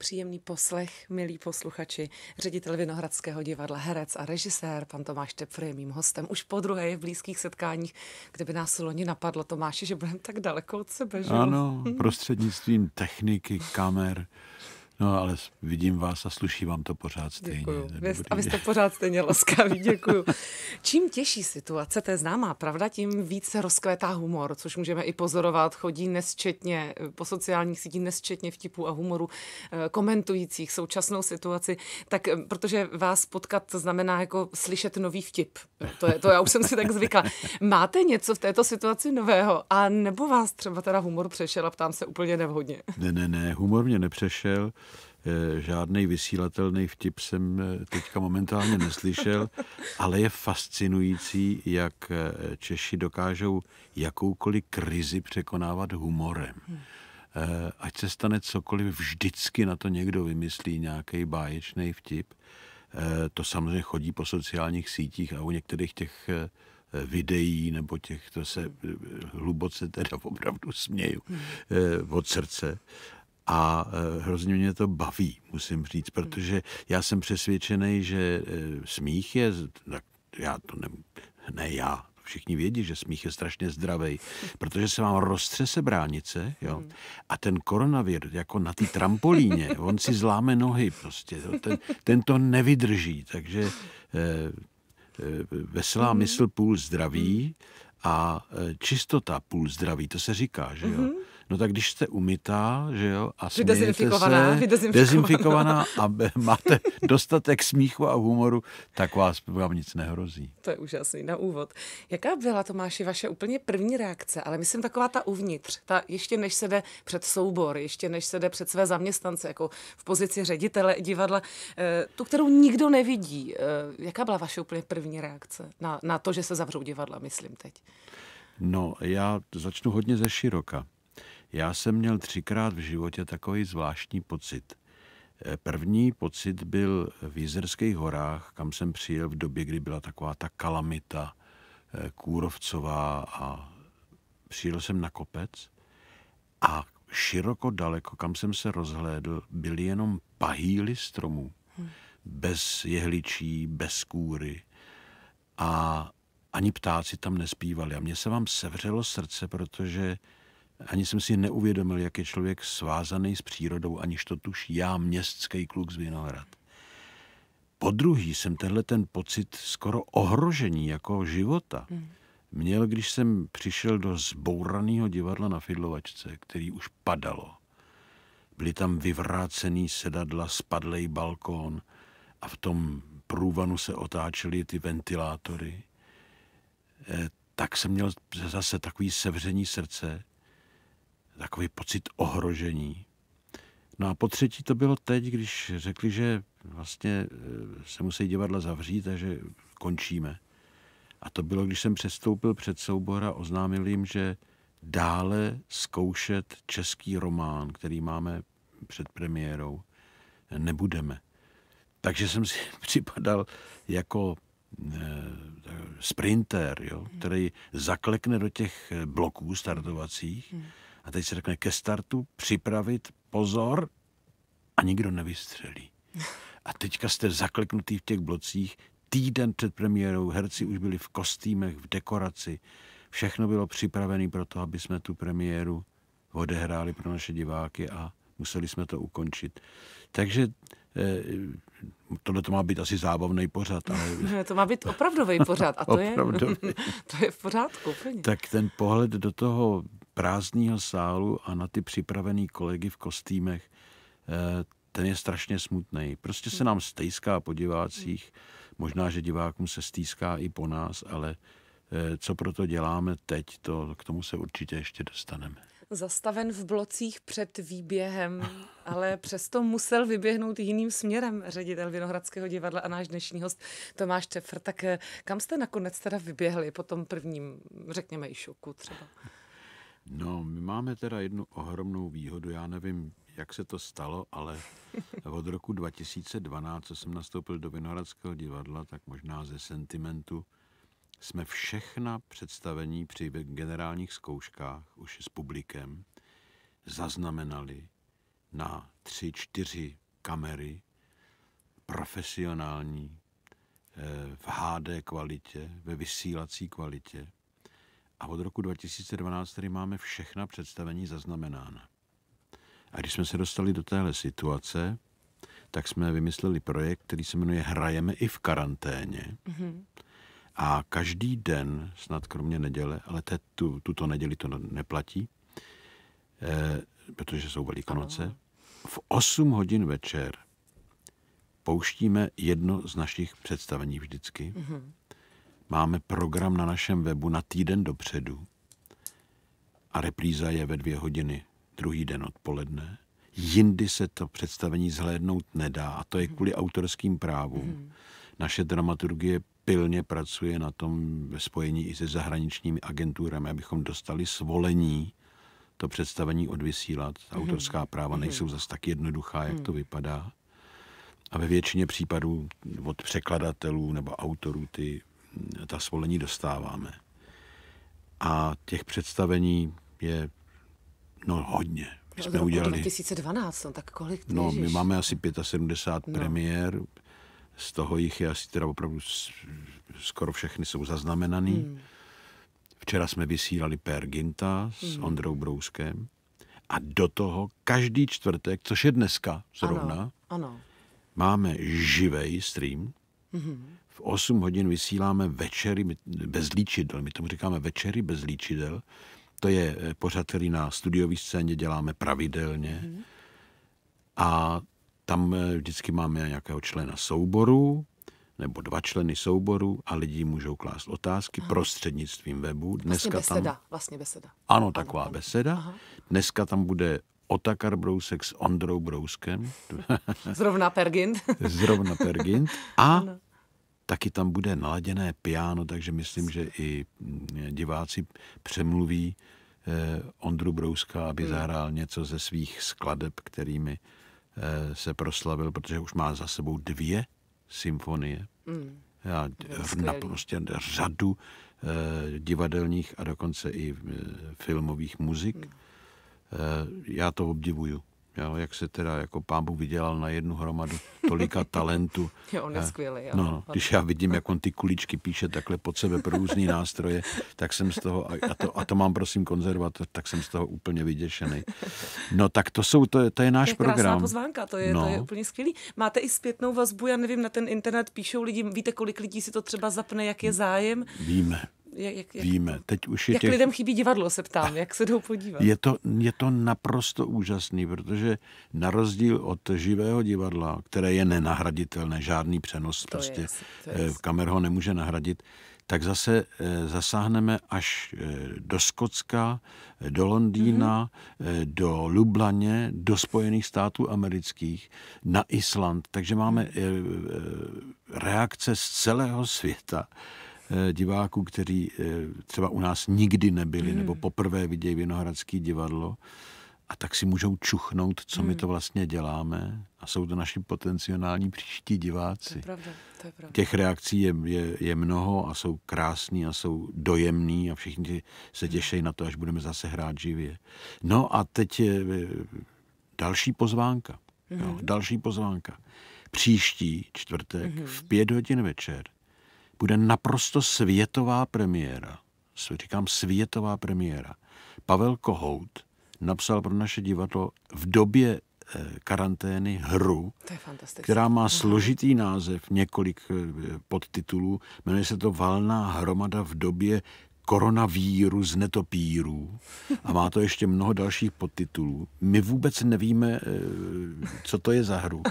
Příjemný poslech, milí posluchači. Ředitel Vinohradského divadla, herec a režisér, pan Tomáš Tepfr je mým hostem. Už po druhé je v blízkých setkáních, kde by nás loni napadlo, Tomáši, že budeme tak daleko od sebe, že? Ano, prostřednictvím techniky, kamer, No, ale vidím vás a sluší vám to pořád stejně. Děkuju. a vy jste pořád stejně laskaví, děkuju. Čím těžší situace, to je známá pravda, tím více rozkvétá humor, což můžeme i pozorovat. Chodí nesčetně eh, po sociálních sítích, nesčetně vtipů a humoru eh, komentujících současnou situaci. Tak eh, protože vás potkat znamená jako slyšet nový vtip. To, je, to já už jsem si tak zvykla. Máte něco v této situaci nového? A nebo vás třeba teda humor přešel a ptám se úplně nevhodně? Ne, ne, ne, humor mě nepřešel. Eh, žádný vysílatelný vtip jsem eh, teďka momentálně neslyšel, ale je fascinující, jak eh, Češi dokážou jakoukoliv krizi překonávat humorem. Hmm. Ať se stane cokoliv, vždycky na to někdo vymyslí nějaký báječný vtip. To samozřejmě chodí po sociálních sítích a u některých těch videí nebo těch, to se hluboce teda opravdu směju hmm. od srdce a eh, hrozně mě to baví, musím říct, protože já jsem přesvědčený, že eh, smích je, tak já to ne, ne já, všichni vědí, že smích je strašně zdravý, protože se vám roztřese bránice, jo, hmm. a ten koronavir, jako na té trampolíně, on si zláme nohy prostě, jo? ten, ten to nevydrží, takže e, e, veselá mhm. mysl půl zdraví a čistota půl zdraví, to se říká, že jo. Mhm. No tak když jste umytá, že jo, a smějete dezinfikovaná, se, dezinfikovaná. dezinfikovaná a máte dostatek smíchu a humoru, tak vás vám nic nehrozí. To je úžasný na úvod. Jaká byla, Tomáši, vaše úplně první reakce, ale myslím taková ta uvnitř, ta ještě než se jde před soubor, ještě než se jde před své zaměstnance, jako v pozici ředitele divadla, eh, tu, kterou nikdo nevidí. Eh, jaká byla vaše úplně první reakce na, na to, že se zavřou divadla, myslím teď? No, já začnu hodně ze široka. Já jsem měl třikrát v životě takový zvláštní pocit. Eh, první pocit byl v Jizerských horách, kam jsem přijel v době, kdy byla taková ta kalamita eh, kůrovcová a přijel jsem na kopec a široko daleko, kam jsem se rozhlédl, byly jenom pahýly stromů. Hmm. Bez jehličí, bez kůry. A ani ptáci tam nespívali. A mně se vám sevřelo srdce, protože ani jsem si neuvědomil, jak je člověk svázaný s přírodou, aniž to tuší já, městský kluk z Vinohrad. Po druhý jsem tenhle ten pocit skoro ohrožení jako života hmm. měl, když jsem přišel do zbouraného divadla na Fidlovačce, který už padalo. Byly tam vyvrácený sedadla, spadlej balkón a v tom průvanu se otáčely ty ventilátory. E, tak jsem měl zase takový sevření srdce, takový pocit ohrožení. No a po třetí to bylo teď, když řekli, že vlastně e, se musí divadla zavřít a že končíme. A to bylo, když jsem přestoupil před soubor a oznámil jim, že dále zkoušet český román, který máme před premiérou, nebudeme. Takže jsem si připadal jako e, sprinter, jo, hmm. který zaklekne do těch bloků startovacích hmm. A teď se řekne ke startu připravit, pozor, a nikdo nevystřelí. A teďka jste zakleknutý v těch blocích, týden před premiérou, herci už byli v kostýmech, v dekoraci, všechno bylo připravené pro to, aby jsme tu premiéru odehráli pro naše diváky a museli jsme to ukončit. Takže eh, tohle to má být asi zábavný pořad. Ale... to má být opravdový pořad a to, je, to je v pořádku. Úplně. Tak ten pohled do toho prázdného sálu a na ty připravený kolegy v kostýmech, eh, ten je strašně smutný. Prostě se nám stejská po divácích, možná, že divákům se stýská i po nás, ale eh, co proto děláme teď, to k tomu se určitě ještě dostaneme. Zastaven v blocích před výběhem, ale přesto musel vyběhnout jiným směrem ředitel Vinohradského divadla a náš dnešní host Tomáš Čefr. Tak eh, kam jste nakonec teda vyběhli po tom prvním, řekněme, i šoku třeba? No, my máme teda jednu ohromnou výhodu. Já nevím, jak se to stalo, ale od roku 2012, co jsem nastoupil do Vinohradského divadla, tak možná ze sentimentu, jsme všechna představení při generálních zkouškách už s publikem zaznamenali na tři, čtyři kamery profesionální, eh, v HD kvalitě, ve vysílací kvalitě a od roku 2012 tady máme všechna představení zaznamenána. A když jsme se dostali do téhle situace, tak jsme vymysleli projekt, který se jmenuje Hrajeme i v karanténě. Mm-hmm. A každý den, snad kromě neděle, ale te, tu, tuto neděli to neplatí, eh, protože jsou velikonoce, v 8 hodin večer pouštíme jedno z našich představení vždycky. Mm-hmm. Máme program na našem webu na týden dopředu a repríza je ve dvě hodiny druhý den odpoledne. Jindy se to představení zhlédnout nedá a to je mhm. kvůli autorským právům. Mhm. Naše dramaturgie pilně pracuje na tom ve spojení i se zahraničními agenturami, abychom dostali svolení to představení odvysílat. Mhm. Autorská práva nejsou zas tak jednoduchá, jak to vypadá. A ve většině případů od překladatelů nebo autorů ty ta svolení dostáváme. A těch představení je no, hodně. My no, jsme udělali... 2012, no, tak kolik? No, my máme asi 75 no. premiér, z toho jich je asi teda opravdu skoro všechny jsou zaznamenaný. Hmm. Včera jsme vysílali Per Ginta s hmm. Ondrou Brouskem a do toho každý čtvrtek, což je dneska zrovna, ano, ano. máme živý stream, hmm. 8 hodin vysíláme večery bez líčidel. My tomu říkáme večery bez líčidel. To je eh, pořad, který na studiové scéně děláme pravidelně. A tam eh, vždycky máme nějakého člena souboru, nebo dva členy souboru a lidi můžou klást otázky Aha. prostřednictvím webu. Vlastně Dneska vlastně beseda, tam... vlastně beseda. Ano, taková ano. beseda. Aha. Dneska tam bude Otakar Brousek s Ondrou Brouskem. Zrovna Pergint. Zrovna Pergint. A ano. Taky tam bude naladěné piano, takže myslím, že i mm, diváci přemluví eh, Ondru Brouska, aby hmm. zahrál něco ze svých skladeb, kterými eh, se proslavil, protože už má za sebou dvě symfonie. Hmm. Já na prostě řadu eh, divadelních a dokonce i filmových muzik. Hmm. Já to obdivuju říkal, jak se teda jako pán Bůh vydělal na jednu hromadu tolika talentu. jo, on je skvělý. Jo. No, no, když já vidím, jak on ty kuličky píše takhle pod sebe pro různý nástroje, tak jsem z toho, a to, a to mám prosím konzervatoř, tak jsem z toho úplně vyděšený. No tak to jsou, to, je, to je náš je program. pozvánka, to je, no. to je úplně skvělý. Máte i zpětnou vazbu, já nevím, na ten internet píšou lidi, víte, kolik lidí si to třeba zapne, jak je hm. zájem? Víme. Jak, jak, Víme. Teď už je jak těch... lidem chybí divadlo, se ptám, jak se jdou podívat. Je to, je to naprosto úžasný, protože na rozdíl od živého divadla, které je nenahraditelné, žádný přenos, to prostě v eh, kamer ho nemůže nahradit, tak zase eh, zasáhneme až eh, do Skotska, do Londýna, mm-hmm. do Lublaně, do Spojených států amerických, na Island. Takže máme mhm. reakce z celého světa. Eh, diváků, kteří eh, třeba u nás nikdy nebyli hmm. nebo poprvé vidějí Vinohradský divadlo a tak si můžou čuchnout, co hmm. my to vlastně děláme a jsou to naši potenciální příští diváci. To je pravda, to je pravda. Těch reakcí je, je, je mnoho a jsou krásní a jsou dojemní a všichni se hmm. těší na to, až budeme zase hrát živě. No a teď je eh, další pozvánka. Hmm. Jo, další pozvánka. Příští čtvrtek hmm. v pět hodin večer bude naprosto světová premiéra. Říkám světová premiéra. Pavel Kohout napsal pro naše divadlo v době eh, karantény hru, která má mhm. složitý název, několik eh, podtitulů, jmenuje se to Valná hromada v době koronavíru z netopírů a má to ještě mnoho dalších podtitulů. My vůbec nevíme, eh, co to je za hru,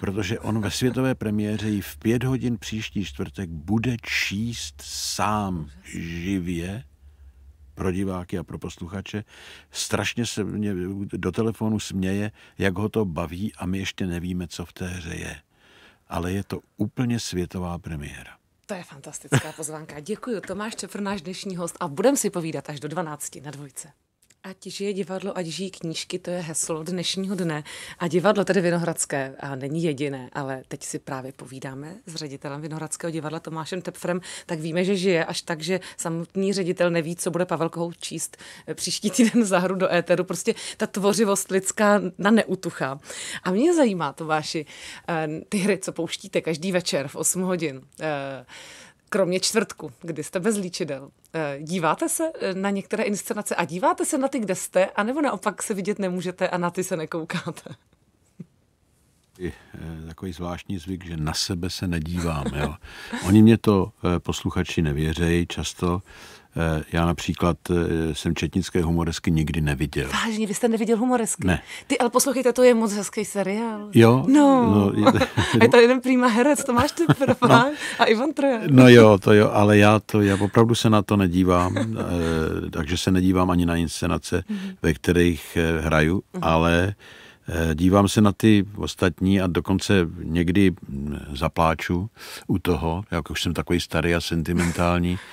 protože on ve světové premiéře ji v pět hodin příští čtvrtek bude číst sám živě pro diváky a pro posluchače. Strašně se mě do telefonu směje, jak ho to baví a my ještě nevíme, co v té hře je. Ale je to úplně světová premiéra. To je fantastická pozvánka. Děkuji. Tomáš Čepr, náš dnešní host a budeme si povídat až do 12 na dvojce. Ať žije divadlo, ať žijí knížky, to je heslo dnešního dne. A divadlo tedy Vinohradské a není jediné, ale teď si právě povídáme s ředitelem Vinohradského divadla Tomášem Tepfrem, tak víme, že žije až tak, že samotný ředitel neví, co bude Pavel Kohout číst eh, příští týden za hru do éteru. Prostě ta tvořivost lidská na neutucha. A mě zajímá to eh, ty hry, co pouštíte každý večer v 8 hodin eh, kromě čtvrtku, kdy jste bez líčidel. Eh, díváte se eh, na některé inscenace a díváte se na ty, kde jste, anebo naopak se vidět nemůžete a na ty se nekoukáte? Je eh, takový zvláštní zvyk, že na sebe se nedívám. Jo. Oni mě to posluchači nevěřejí často, Eh, já například eh, jsem četnické humoresky nikdy neviděl. Vážně, vy jste neviděl humoresky? Ne. Ty, ale poslouchejte, to je moc hezký seriál. Jo? No. no je, a je to jeden prýma herec, To ty Typr, no. a Ivan Troja. No jo, to jo, ale já to, já opravdu se na to nedívám, eh, takže se nedívám ani na inscenace, mm-hmm. ve kterých hraju, mm-hmm. ale Dívám se na ty ostatní a dokonce někdy hm, zapláču u toho, jak už jsem takový starý a sentimentální,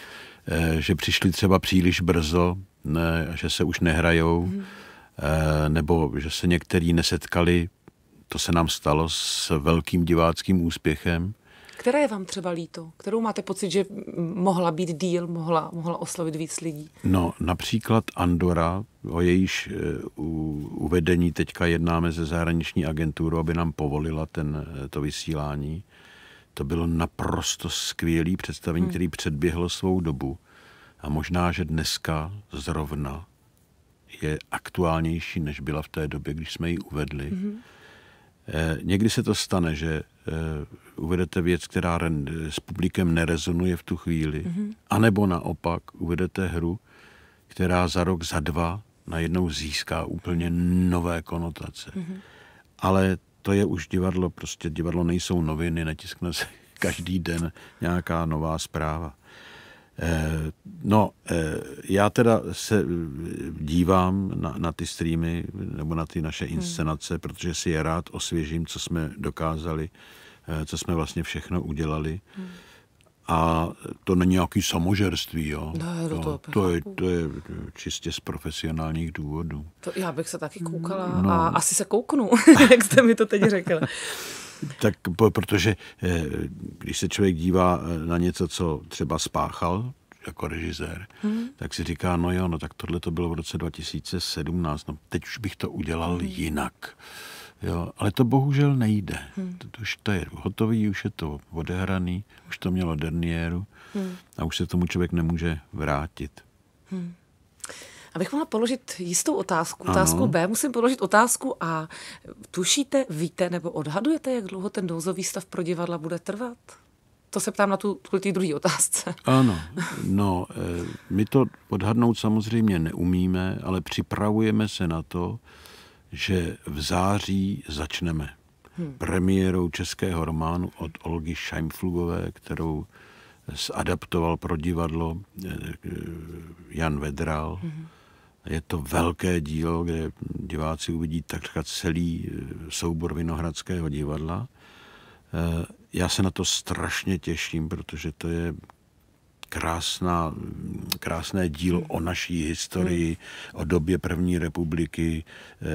Eh, že přišli třeba příliš brzo, ne, že se už nehrajou, hmm. nebo že se někteří nesetkali, to se nám stalo s velkým diváckým úspěchem. Které je vám třeba líto? Kterou máte pocit, že mohla být díl, mohla, mohla oslovit víc lidí? No, například Andora, o jejíž eh, uvedení teďka jednáme ze zahraniční agenturu, aby nám povolila ten, to vysílání. To bylo naprosto skvělý představení, hmm. který předběhlo svou dobu. A možná, že dneska zrovna je aktuálnější, než byla v té době, když jsme ji uvedli. hmm Eh, někdy se to stane, že eh, uvedete věc, která re- eh, s publikem nerezonuje v tu chvíli, hmm anebo naopak uvedete hru, která za rok, za dva najednou získá úplně nové konotace. Mm-hmm. Ale to je už divadlo, prostě divadlo nejsou noviny, netiskne se každý den nějaká nová zpráva. Eh, no, eh, já teda se eh, dívám na, na ty streamy nebo na ty naše hmm. inscenace, hmm. protože si je rád osvěžím, co jsme dokázali, co jsme vlastně všechno udělali. Hmm. A to není nějaký samožerství, jo. Ne, to, to, to, je, to je čistě z profesionálních důvodů. To já bych se taky koukala mm, no. a asi se kouknu, jak jste mi to teď řekla. tak protože eh, když se člověk dívá eh, na něco, co třeba spáchal, jako režisér, hmm. tak si říká, no jo, no tak tohle to bylo v roce 2017, no teď už bych to udělal hmm. jinak. Jo, ale to bohužel nejde. Hmm. To, už to je hotový, už je to odehraný, už to mělo derniéru hmm. a už se tomu člověk nemůže vrátit. Hmm. Abych mohla položit jistou otázku, ano. otázku B, musím položit otázku A. Tušíte, víte nebo odhadujete, jak dlouho ten nouzový stav pro divadla bude trvat? To se ptám na tu kvůli té druhé otázce. Ano, no, eh, my to odhadnout samozřejmě neumíme, ale připravujeme se na to, že v září začneme hmm. premiérou českého románu od Olgy Scheimflugové, kterou zadaptoval pro divadlo eh, eh, Jan Vedral. Hmm. Je to velké dílo, kde diváci uvidí takřka celý eh, soubor Vinohradského divadla. Já se na to strašně těším, protože to je krásná, krásné dílo o naší historii, hmm. o době první republiky, eh,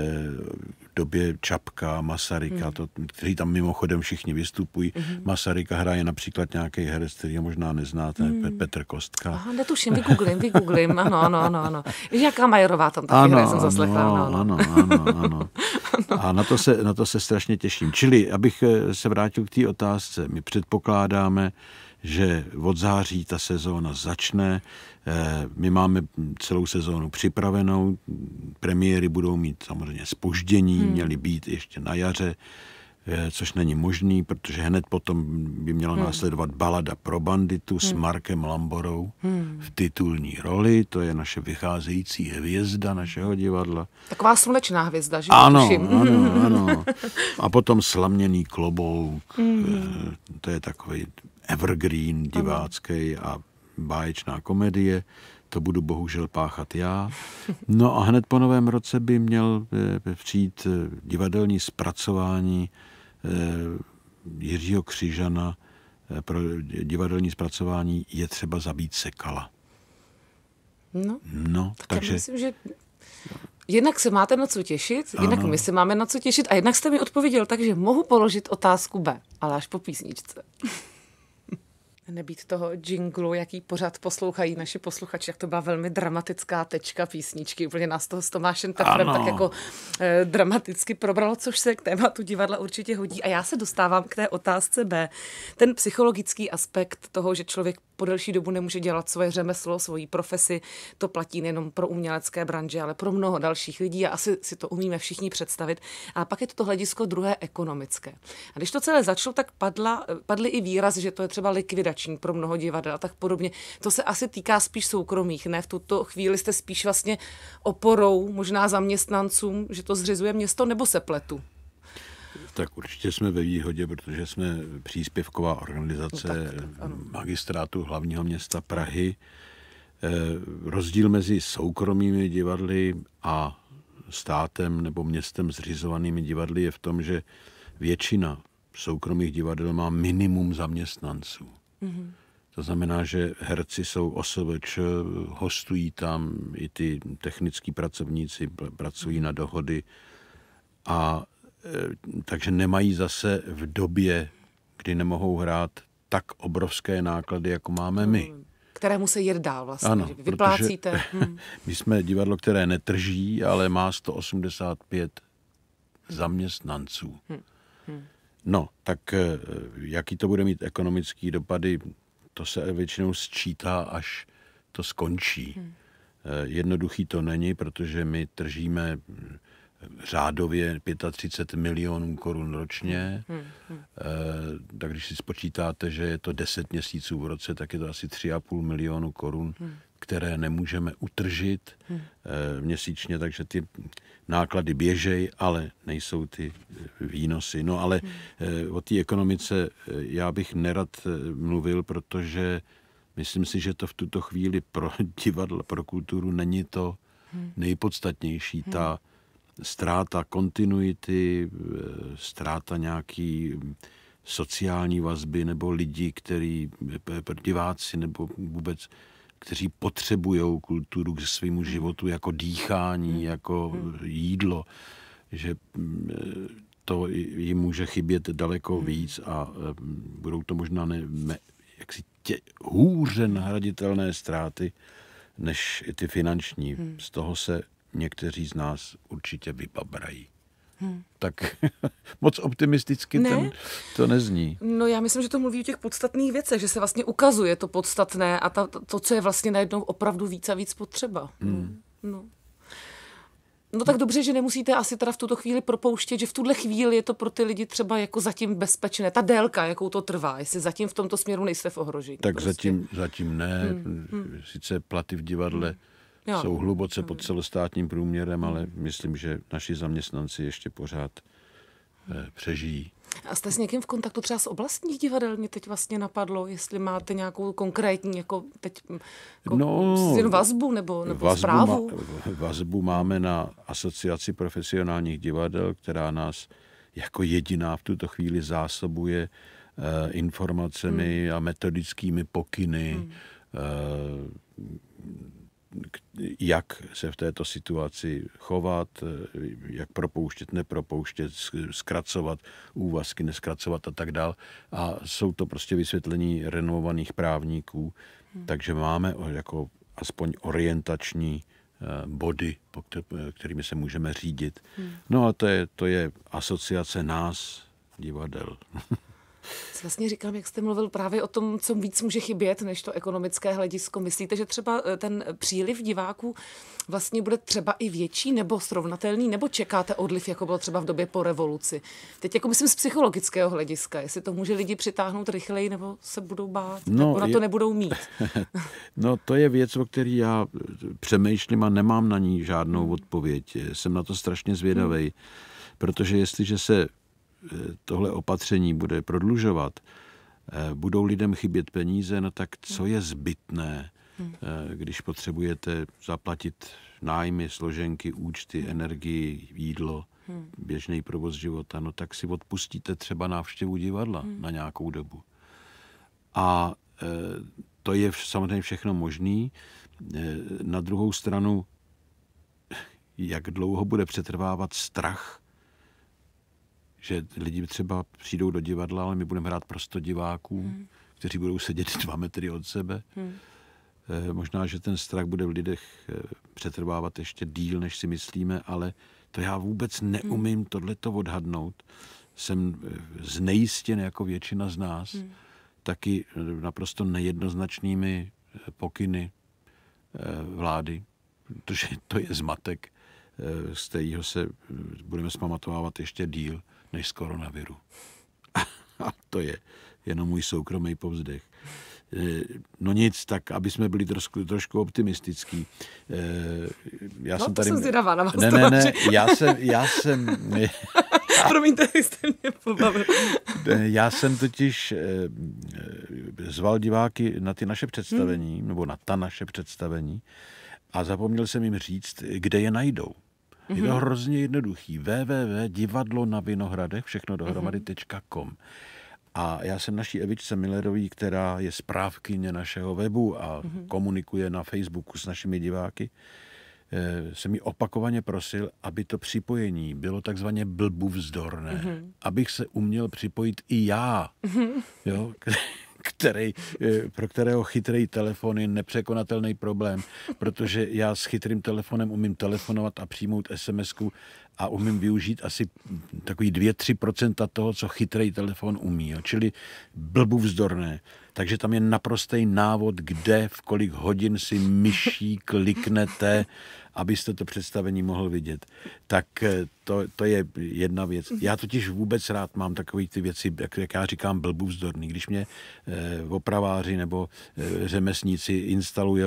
době Čapka, Masaryka, hmm. to, kteří tam mimochodem všichni vystupují. Hmm. Masaryka hraje například nějaký herec, který možná neznáte, hmm. Petr Kostka. Aha, netuším, vygooglím, vygooglím, ano, ano, ano. ano. Víš, jaká Majerová tam taky ano, hraje, jsem zaslechla. Ano, ano, ano, ano, ano. A na to, se, na to se strašně těším. Čili, abych eh, se vrátil k té otázce, my předpokládáme, že od září ta sezóna začne. Eh, my máme celou sezónu připravenou, premiéry budou mít samozřejmě spoždění, hmm. měly být ještě na jaře Eh, což není možný, protože hned potom by měla hmm. následovat balada pro banditu hmm. s Markem Lamborou hmm. v titulní roli, to je naše vycházející hvězda našeho divadla. Taková slunečná hvězda, že? Ano, ano, ano. A potom slaměný klobouk, eh, hmm. to je takový evergreen divácký a báječná komedie, to budu bohužel páchat já. No a hned po novém roce by měl eh, přijít divadelní zpracování Eh, Jiřího Křižana eh, pro divadelní zpracování je třeba zabít sekala. No, no tak takže... myslím, že Jednak se máte na co těšit, ano. jednak my se máme na co těšit a jednak jste mi odpověděl, takže mohu položit otázku B, ale až po písničce nebýt toho jinglu, jaký pořád poslouchají naši posluchači, jak to byla velmi dramatická tečka písničky. Úplně nás toho s Tomášem Tafrem tak jako e, dramaticky probralo, což se k tématu divadla určitě hodí. A já se dostávám k té otázce B. Ten psychologický aspekt toho, že člověk po delší dobu nemůže dělat svoje řemeslo, svoji profesi. To platí nejenom pro umělecké branže, ale pro mnoho dalších lidí a asi si to umíme všichni představit. A pak je to, to hledisko druhé ekonomické. A když to celé začalo, tak padla, padly i výraz, že to je třeba likvidační pro mnoho divadel a tak podobně. To se asi týká spíš soukromých, ne? V tuto chvíli jste spíš vlastně oporou možná zaměstnancům, že to zřizuje město, nebo se pletu? Tak určitě jsme ve výhodě, protože jsme příspěvková organizace no tak, magistrátu hlavního města Prahy. E, rozdíl mezi soukromými divadly a státem nebo městem zřizovanými divadly je v tom, že většina soukromých divadel má minimum zaměstnanců. Mm-hmm. To znamená, že herci jsou osobeč, hostují tam, i ty technický pracovníci pracují na dohody a Eh, takže nemají zase v době, kdy nemohou hrát, tak obrovské náklady, jako máme my. Hmm, které se jed dál vlastně, ano, že vyplácíte. Protože, hmm. My jsme divadlo, které netrží, ale má 185 zaměstnanců. Hmm. Hmm. No, tak eh, jaký to bude mít ekonomický dopady, to se většinou sčítá, až to skončí. Hmm. Eh, jednoduchý to není, protože my tržíme hm, řádově 35 milionů korun ročně. Hmm, hmm. E, tak když si spočítáte, že je to 10 měsíců v roce, tak je to asi 3,5 milionu korun, hmm. které nemůžeme utržit hmm. e, měsíčně, takže ty náklady běžej, ale nejsou ty eh, výnosy. No ale hmm. e, o té ekonomice já bych nerad mluvil, protože myslím si, že to v tuto chvíli pro divadla, pro kulturu není to hmm. nejpodstatnější. Ta hmm ztráta kontinuity, eh, ztráta nějaký hm, sociální vazby nebo lidí, který eh, eh, diváci nebo vůbec kteří potřebují kulturu k svému hmm. životu jako dýchání, hmm. jako hmm. jídlo, že hm, to jim může chybět daleko víc a hm, budou to možná ne, ne, jaksi tě, hůře nahraditelné ztráty než i ty finanční. Z toho se někteří z nás určitě vybabrají. Hmm. Tak moc optimisticky ne? Ten, to nezní. No já myslím, že to mluví o těch podstatných věcech, že se vlastně ukazuje to podstatné a ta, to, co je vlastně najednou opravdu víc a víc potřeba. Hmm. No, no. No tak dobře, že nemusíte asi teda v tuto chvíli propouštět, že v tuhle chvíli je to pro ty lidi třeba jako zatím bezpečné. Ta délka, jakou to trvá, jestli zatím v tomto směru nejste v ohrožení. Tak prostě. zatím, zatím ne. Hmm. hmm. Sice platy v divadle... Hmm Jo. Jsou hluboce pod mm. celostátním průměrem, mm. ale myslím, že naši zaměstnanci ještě pořád eh, přežijí. A jste s někým v kontaktu třeba s oblastních divadel? Mě teď vlastně napadlo, jestli máte nějakou konkrétní jako teď mm, jako no, vazbu nebo, nebo vazbu zprávu. Ma, vazbu máme na asociaci profesionálních divadel, která nás jako jediná v tuto chvíli zásobuje eh, informacemi hmm. a metodickými pokyny. Hmm. Eh, jak se v této situaci chovat, eh, jak propouštět, nepropouštět, zkracovat úvazky, neskracovat a tak dál. A jsou to prostě vysvětlení renovovaných právníků, hmm. takže máme jako aspoň orientační eh, body, eh, kterými se můžeme řídit. Hmm. No a to je, to je asociace nás, divadel. Vlastně říkám, jak jste mluvil právě o tom, co víc může chybět, než to ekonomické hledisko. Myslíte, že třeba eh, ten příliv diváků vlastně bude třeba i větší nebo srovnatelný, nebo čekáte odliv, jako bylo třeba v době po revoluci? Teď jako myslím z psychologického hlediska, jestli to může lidi přitáhnout rychleji, nebo se budou bát, no, nebo na je... to nebudou mít. no to je věc, o které já eh, přemýšlím a nemám na ní žádnou hmm. odpověď. Jsem na to strašně zvědavý, hmm. protože jestliže se tohle opatření bude prodlužovat, eh, budou lidem chybět peníze, no tak co je zbytné, eh, když potřebujete zaplatit nájmy, složenky, účty, energii, jídlo, běžný provoz života, no tak si odpustíte třeba návštěvu divadla na nějakou dobu. A eh, to je samozřejmě všechno možný. Na druhou stranu, jak dlouho bude přetrvávat strach že lidi třeba přijdou do divadla, ale my budeme hrát prosto diváků, hmm. kteří budou sedět dva metry od sebe. Hmm. E, možná, že ten strach bude v lidech eh, přetrvávat ještě díl, než si myslíme, ale to já vůbec neumím hmm. tohleto odhadnout. Jsem eh, znejistěn jako většina z nás, hmm. taky naprosto nejednoznačnými pokyny vlády, protože to je zmatek, z kterého se budeme zpamatovávat ještě díl než z koronaviru. A to je jenom můj soukromý povzdech. Eh, no nic, tak aby jsme byli trošku, trošku optimistický. Eh, já no, jsem to tady... jsem zvědavá na vás. Ne, ne, ne, já jsem... Já jsem... Promiňte, jste mě pobavil. Já jsem totiž eh, zval diváky na ty naše představení, hmm. nebo na ta naše představení, a zapomněl jsem jim říct, kde je najdou. Mm-hmm. Je to mhm. hrozně jednoduchý. www.divadlo na Vinohradech, všechno dohromady.com. Mhm. Mm-hmm. A já jsem naší Evičce Millerový, která je správkyně našeho webu a mm-hmm. komunikuje na Facebooku s našimi diváky, eh, jsem ji opakovaně prosil, aby to připojení bylo takzvaně blbu vzdorné, mm-hmm. abych se uměl připojit i já. Mm-hmm. Jo? který, eh, pro kterého chytrý telefon je nepřekonatelný problém, protože já s chytrým telefonem umím telefonovat a přijmout sms a umím využít asi takový 2-3% toho, co chytrý telefon umí, jo. čili blbu vzdorné. Takže tam je naprostý návod, kde, v kolik hodin si myší kliknete abyste to představení mohl vidět. Tak eh, to, to je jedna věc. Já totiž vůbec rád mám takové ty věci, jak, jak já říkám, blbů vzdorný. Když mě eh, opraváři nebo eh, řemesníci instalují eh,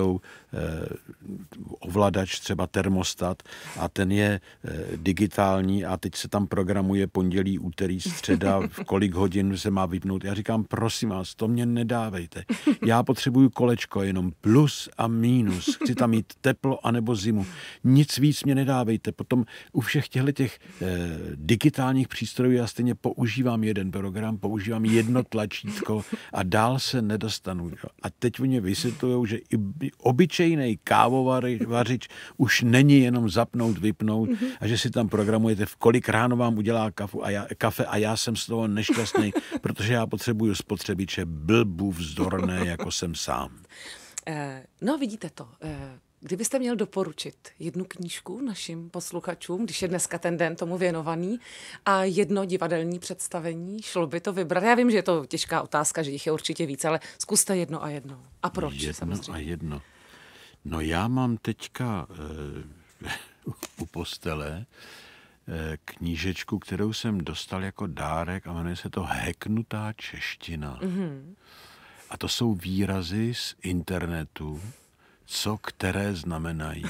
ovladač, třeba termostat, a ten je eh, digitální a teď se tam programuje pondělí, úterý, středa, v kolik hodin se má vypnout. Já říkám, prosím vás, to mě nedávejte. Já potřebuju kolečko, jenom plus a mínus. Chci tam mít teplo anebo zimu. Nic víc mě nedávejte. Potom u všech těchto těch e, digitálních přístrojů já stejně používám jeden program, používám jedno tlačítko a dál se nedostanu. Jo. A teď mě vysvětlují, že i obyčejný kávovařič už není jenom zapnout, vypnout a že si tam programujete, v kolik ráno vám udělá kafu a já, kafe a já jsem z toho nešťastný, protože já potřebuju spotřebiče blbu vzdorné, jako jsem sám. Eh, no, vidíte to. Eh, Kdybyste měl doporučit jednu knížku našim posluchačům, když je dneska ten den tomu věnovaný, a jedno divadelní představení, šlo by to vybrat? Já vím, že je to těžká otázka, že jich je určitě víc, ale zkuste jedno a jedno. A proč? Jedno samozřejmě? a jedno. No já mám teďka uh, u postele uh, knížečku, kterou jsem dostal jako dárek a jmenuje se to Heknutá čeština. Mm-hmm. A to jsou výrazy z internetu, co které znamenají.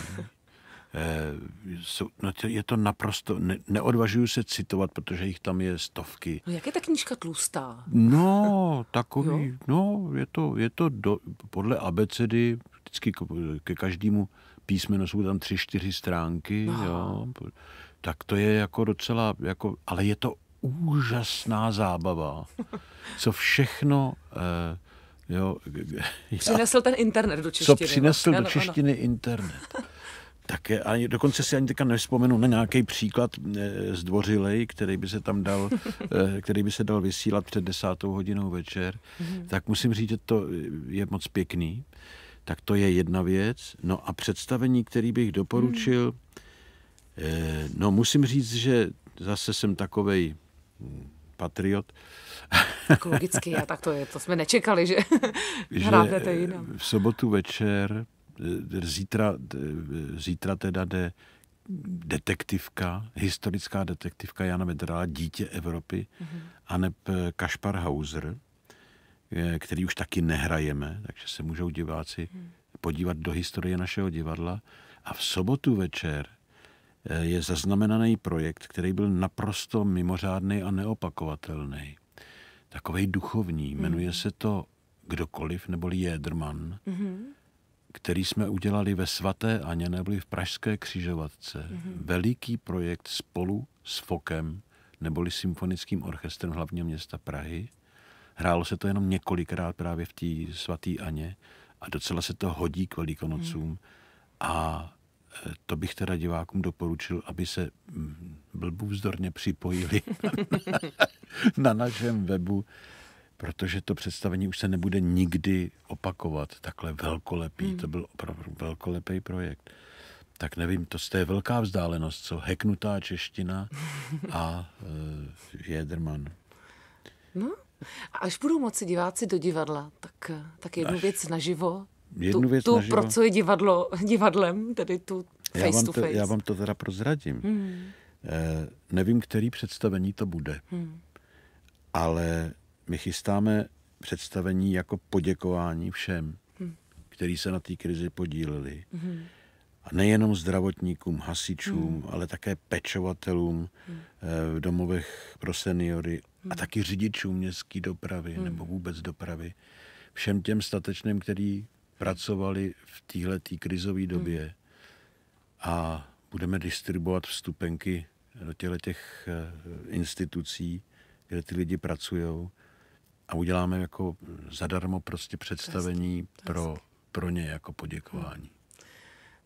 Eh, jsou, no je to naprosto, ne, neodvažuju se citovat, protože jich tam je stovky. No jak je ta knížka tlustá? No, takový, jo? no, je to, je to do, podle abecedy, vždycky ke každému písmenu jsou tam tři, čtyři stránky, no. jo, tak to je jako docela, jako, ale je to úžasná zábava, co všechno... Eh, Jo. Přinesl ten internet do češtiny. Co no. přinesl no? do češtiny ano, ano. internet. Také, ani, dokonce si ani teďka nevzpomenu na nějaký příklad e, zdvořilej, který by se tam dal, e, který by se dal vysílat před desátou hodinou večer, mm. tak musím říct, že to je moc pěkný. Tak to je jedna věc. No a představení, který bych doporučil, mm. e, no musím říct, že zase jsem takovej hm, patriot, tak logicky, a tak to je, to jsme nečekali, že, že hrátete jinam. V sobotu večer, e, zítra, e, zítra teda jde detektivka, historická detektivka Jana Vedrá, Dítě Evropy, mm-hmm. aneb e, Kašpar Hauser, který už taky nehrajeme, takže se můžou diváci mm. podívat do historie našeho divadla. A v sobotu večer je zaznamenaný projekt, který byl naprosto mimořádný a neopakovatelný takový duchovní. Hmm. Jmenuje se to kdokoliv, neboli Jedrman, mm-hmm. který jsme udělali ve Svaté Aně, neboli v Pražské křižovatce. Mm-hmm. Veliký projekt spolu s Fokem, neboli symfonickým orchestrem hlavně města Prahy. Hrálo se to jenom několikrát právě v té svaté Aně a docela se to hodí k velikonocům. Mm. A to bych teda divákům doporučil, aby se mm, blbů vzdorně připojili na, našem webu, protože to představení už se nebude nikdy opakovat takhle velkolepý. Hmm. To byl opravdu velkolepý projekt. Tak nevím, to, je velká vzdálenost, co heknutá čeština a uh, Jederman. No, až budou moci diváci do divadla, tak, e, tak jednu až, věc naživo jednu tu, věc tu naživo. je divadlo, divadlem, tedy tu face já vám to, to face. Já vám to teda prozradím. Hmm. Eh, nevím, který představení to bude, hmm. ale my chystáme představení jako poděkování všem, hmm. kteří se na té krizi podíleli. Hmm. A nejenom zdravotníkům, hasičům, hmm. ale také pečovatelům hmm. Eh, v domovech pro seniory hmm. a taky řidičům městské dopravy hmm. nebo vůbec dopravy. Všem těm statečným, který pracovali v této krizové hmm. době hmm. a budeme distribuovat vstupenky do těchto těch eh, institucí, kde ty lidi pracují a uděláme jako zadarmo prostě představení pro, pro ně jako poděkování. Hmm.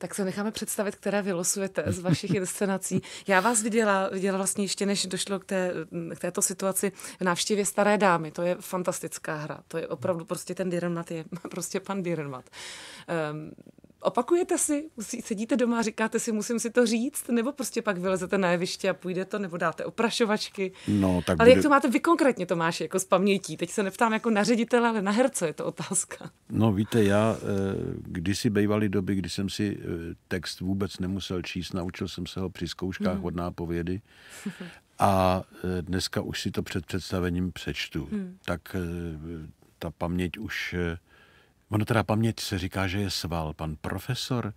Tak se necháme představit, které vylosujete z vašich inscenací. Já vás viděla, viděla vlastně ještě, než došlo k, té, k této situaci v návštěvě Staré dámy. To je fantastická hra. To je opravdu prostě ten Dirnmat je prostě pan Dirnmat. Um, ehm, opakujete si, musí, sedíte doma a říkáte si, musím si to říct, nebo prostě pak vylezete na jeviště a půjde to, nebo dáte oprašovačky. No, tak ale bude... jak to máte vy konkrétně, Tomáš, jako s pamětí? Teď se neptám jako na ředitele, ale na herce je to otázka. No víte, já eh, kdysi bývaly doby, kdy jsem si eh, text vůbec nemusel číst, naučil jsem se ho při zkouškách hmm. od nápovědy a eh, dneska už si to před představením přečtu. Hmm. Tak ta paměť už Ono teda paměť se říká, že je sval. Pan profesor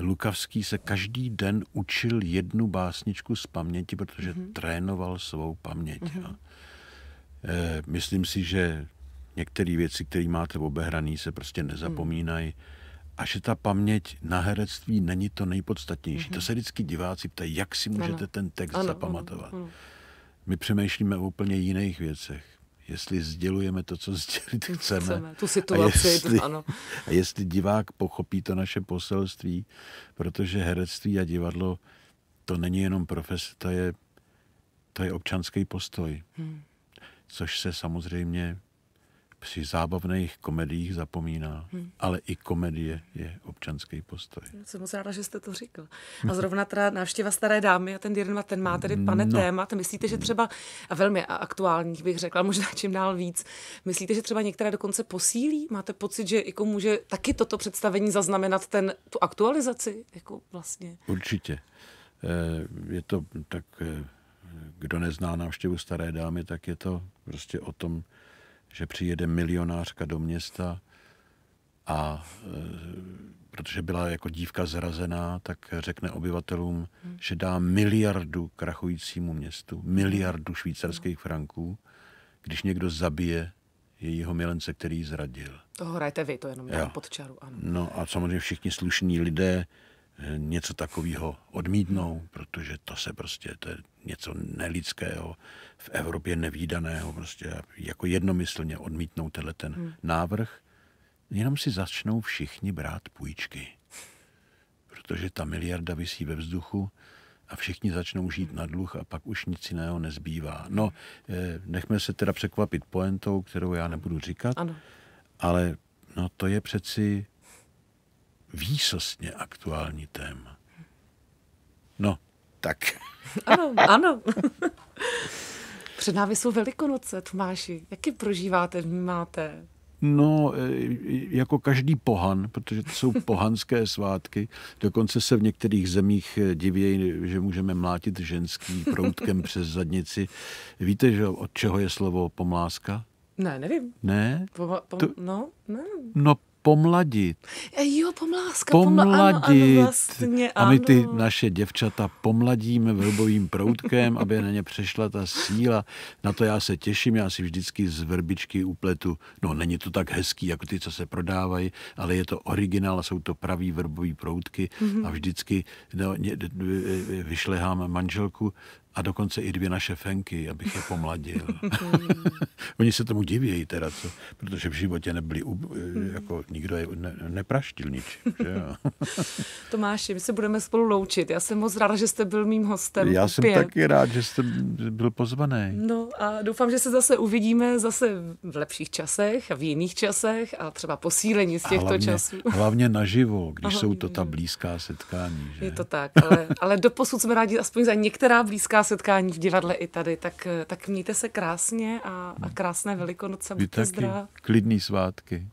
Lukavský se každý den učil jednu básničku z paměti, protože mm-hmm. trénoval svou paměť. Mm-hmm. e, myslím si, že některé věci, které máte obehraný, se prostě nezapomínají. Mm. A že ta paměť na herectví není to nejpodstatnější. Mm-hmm. To mhm. se vždycky diváci ptají, jak si můžete ano. ten text ano, zapamatovat. Ano, ano. My přemýšlíme o úplně jiných věcech jestli sdělujeme to, co sdělit chceme. chceme tu situaci, a jestli, ano. A jestli divák pochopí to naše poselství, protože herectví a divadlo to není jenom profes, to je, to je občanský postoj. Hmm. Což se samozřejmě při zábavných komediích zapomíná, hmm. ale i komedie je občanský postoj. Jsem moc ráda, že jste to říkal. A hm. zrovna teda návštěva staré dámy a ten Dirnva, ten má tedy no. pane no. témat. Myslíte, že třeba, a velmi aktuálních bych řekla, možná čím dál víc, myslíte, že třeba některé dokonce posílí? Máte pocit, že jako může taky toto představení zaznamenat ten, tu aktualizaci? Jako vlastně? Určitě. Eh, je to tak, eh, kdo nezná návštěvu staré dámy, tak je to prostě o tom, že přijede milionářka do města a e, protože byla jako dívka zrazená, tak řekne obyvatelům, hmm. že dá miliardu krachujícímu městu, miliardu švýcarských franků, když někdo zabije jejího milence, který ji zradil. To hrajete vy, to jenom pod čaru, ano. No a samozřejmě všichni slušní lidé něco takového odmítnou, protože to se prostě, to je něco nelidského, v Evropě nevýdaného, prostě jako jednomyslně odmítnou tenhle ten hmm. návrh, jenom si začnou všichni brát půjčky. Protože ta miliarda vysí ve vzduchu a všichni začnou žít na dluh a pak už nic jiného nezbývá. No, eh, nechme se teda překvapit poentou, kterou já nebudu říkat, ano. ale no to je přeci výsostně aktuální téma. No, tak. Ano, ano. Před námi jsou Velikonoce, Tomáši. Jak je prožíváte, vnímáte? No, e, e, jako každý pohan, protože to jsou pohanské svátky. Dokonce se v některých zemích e, divějí, že můžeme mlátit ženský proutkem přes zadnici. Víte, že od čeho je slovo pomláska? Ne, nevím. Ne? Po, po, to, no, ne. No, pomladit. E, jo, pomláska. Pomladit. Pomla, ano, ano, vlastně, ano. A my ty naše děvčata pomladíme vrbovým proutkem, aby na ně přešla ta síla. Na to já se těším, já si vždycky z vrbičky upletu. No, není to tak hezký, jako ty, co se prodávají, ale je to originál, jsou to pravý vrbový proutky mm-hmm. a vždycky no, e, e, vyšlehám manželku a dokonce i dvě naše fenky, abych je pomladil. Oni se tomu divějí teda, co, protože v životě nebyli, e, hmm. jako nikdo je ne, nepraštil nič. Že jo? Tomáši, my se budeme spolu loučit. Já jsem moc ráda, že jste byl mým hostem. Já jsem taky rád, že jste byl pozvaný. No a doufám, že se zase uvidíme zase v lepších časech a v jiných časech a třeba posílení z těchto hlavně, časů. Hlavně naživo, když Aha. jsou to ta blízká setkání. Že? Je to tak, ale, ale doposud jsme rádi aspoň za některá blízká setkání v divadle i tady, tak, eh, tak mějte se krásně a, a krásné velikonoce. Vy taky. Klidný svátky.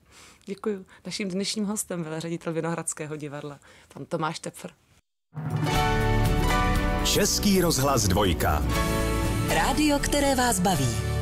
Děkuji. Naším dnešním hostem byl ředitel Vinohradského divadla, pan Tomáš Tepfr. Český rozhlas dvojka. Rádio, které vás baví.